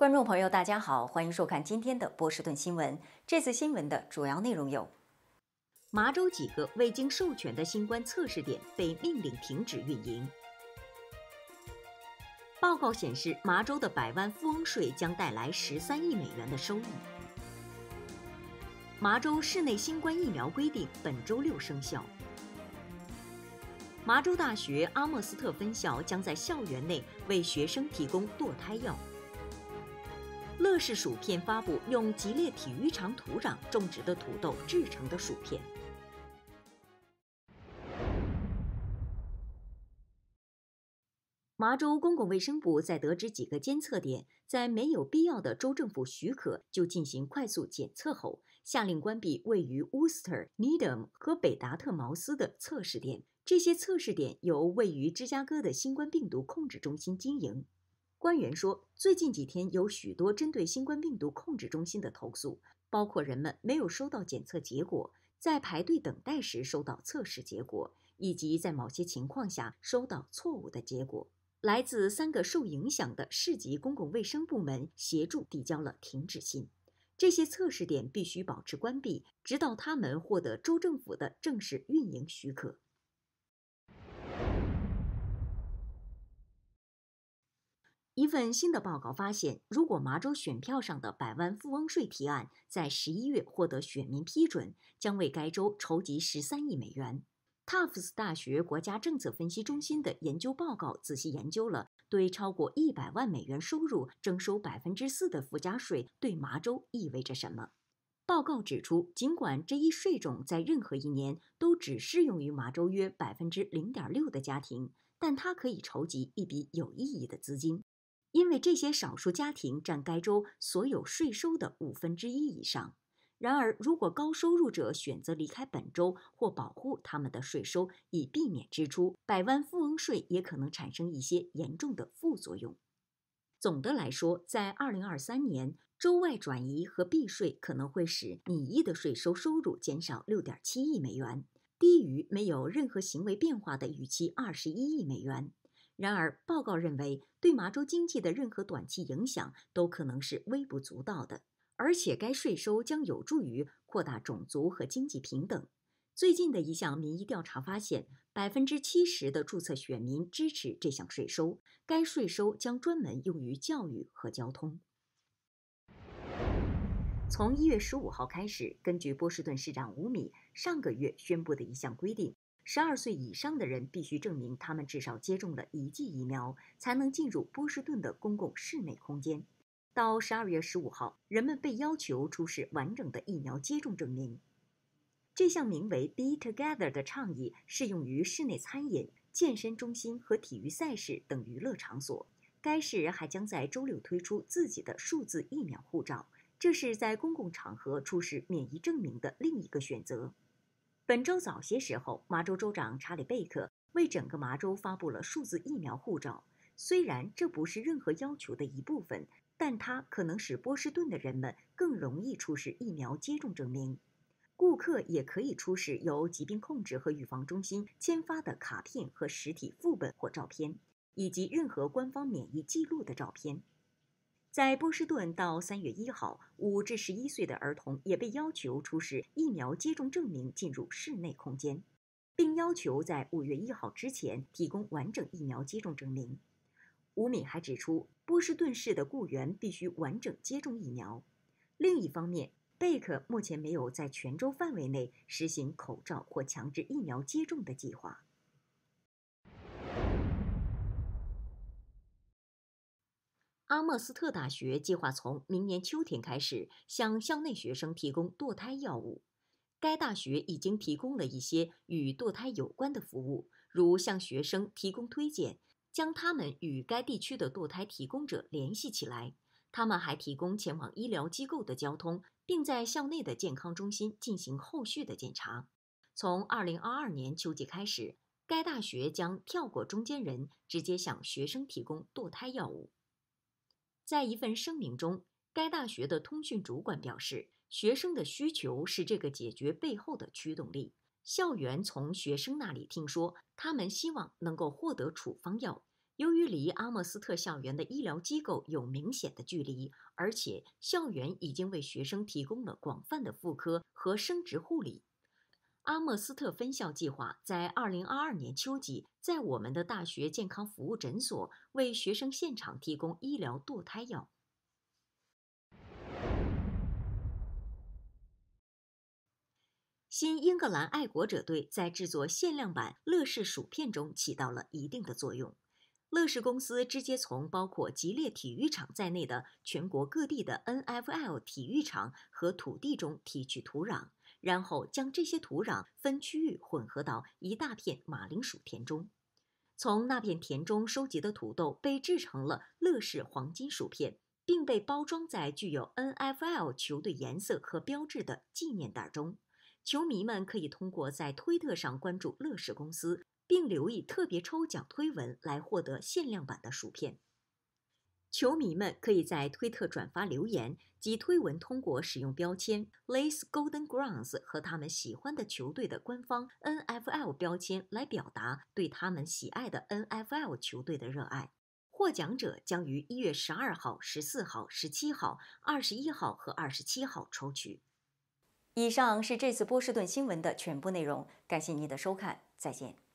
观众朋友，大家好，欢迎收看今天的波士顿新闻。这次新闻的主要内容有：麻州几个未经授权的新冠测试点被命令停止运营。报告显示，麻州的百万富翁税将带来十三亿美元的收益。麻州室内新冠疫苗规定本周六生效。麻州大学阿默斯特分校将在校园内为学生提供堕胎药。乐事薯片发布用吉列体育场土壤种植的土豆制成的薯片。麻州公共卫生部在得知几个监测点在没有必要的州政府许可就进行快速检测后，下令关闭位于 Worcester、Needham 和北达特茅斯的测试点。这些测试点由位于芝加哥的新冠病毒控制中心经营。官员说，最近几天有许多针对新冠病毒控制中心的投诉，包括人们没有收到检测结果，在排队等待时收到测试结果，以及在某些情况下收到错误的结果。来自三个受影响的市级公共卫生部门协助递交了停止信，这些测试点必须保持关闭，直到他们获得州政府的正式运营许可。一份新的报告发现，如果麻州选票上的百万富翁税提案在十一月获得选民批准，将为该州筹集十三亿美元。塔夫斯大学国家政策分析中心的研究报告仔细研究了对超过一百万美元收入征收百分之四的附加税对麻州意味着什么。报告指出，尽管这一税种在任何一年都只适用于麻州约百分之零点六的家庭，但它可以筹集一笔有意义的资金。因为这些少数家庭占该州所有税收的五分之一以上，然而，如果高收入者选择离开本州或保护他们的税收以避免支出，百万富翁税也可能产生一些严重的副作用。总的来说，在二零二三年，州外转移和避税可能会使米议的税收收入减少六点七亿美元，低于没有任何行为变化的预期二十一亿美元。然而，报告认为，对麻州经济的任何短期影响都可能是微不足道的，而且该税收将有助于扩大种族和经济平等。最近的一项民意调查发现，百分之七十的注册选民支持这项税收。该税收将专门用于教育和交通。从一月十五号开始，根据波士顿市长乌米上个月宣布的一项规定。十二岁以上的人必须证明他们至少接种了一剂疫苗，才能进入波士顿的公共室内空间。到十二月十五号，人们被要求出示完整的疫苗接种证明。这项名为 “Be Together” 的倡议适用于室内餐饮、健身中心和体育赛事等娱乐场所。该市还将在周六推出自己的数字疫苗护照，这是在公共场合出示免疫证明的另一个选择。本周早些时候，麻州州长查理贝克为整个麻州发布了数字疫苗护照。虽然这不是任何要求的一部分，但它可能使波士顿的人们更容易出示疫苗接种证明。顾客也可以出示由疾病控制和预防中心签发的卡片和实体副本或照片，以及任何官方免疫记录的照片。在波士顿，到三月一号，五至十一岁的儿童也被要求出示疫苗接种证明进入室内空间，并要求在五月一号之前提供完整疫苗接种证明。吴敏还指出，波士顿市的雇员必须完整接种疫苗。另一方面，贝克目前没有在全州范围内实行口罩或强制疫苗接种的计划。阿默斯特大学计划从明年秋天开始向校内学生提供堕胎药物。该大学已经提供了一些与堕胎有关的服务，如向学生提供推荐，将他们与该地区的堕胎提供者联系起来。他们还提供前往医疗机构的交通，并在校内的健康中心进行后续的检查。从二零二二年秋季开始，该大学将跳过中间人，直接向学生提供堕胎药物。在一份声明中，该大学的通讯主管表示，学生的需求是这个解决背后的驱动力。校园从学生那里听说，他们希望能够获得处方药。由于离阿默斯特校园的医疗机构有明显的距离，而且校园已经为学生提供了广泛的妇科和生殖护理。阿莫斯特分校计划在二零二二年秋季，在我们的大学健康服务诊所为学生现场提供医疗堕胎药。新英格兰爱国者队在制作限量版乐事薯片中起到了一定的作用。乐事公司直接从包括吉列体育场在内的全国各地的 NFL 体育场和土地中提取土壤。然后将这些土壤分区域混合到一大片马铃薯田中，从那片田中收集的土豆被制成了乐视黄金薯片，并被包装在具有 NFL 球队颜色和标志的纪念袋中。球迷们可以通过在推特上关注乐视公司，并留意特别抽奖推文来获得限量版的薯片。球迷们可以在推特转发留言及推文，通过使用标签 #lacegoldengrounds 和他们喜欢的球队的官方 NFL 标签来表达对他们喜爱的 NFL 球队的热爱。获奖者将于一月十二号、十四号、十七号、二十一号和二十七号抽取。以上是这次波士顿新闻的全部内容，感谢您的收看，再见。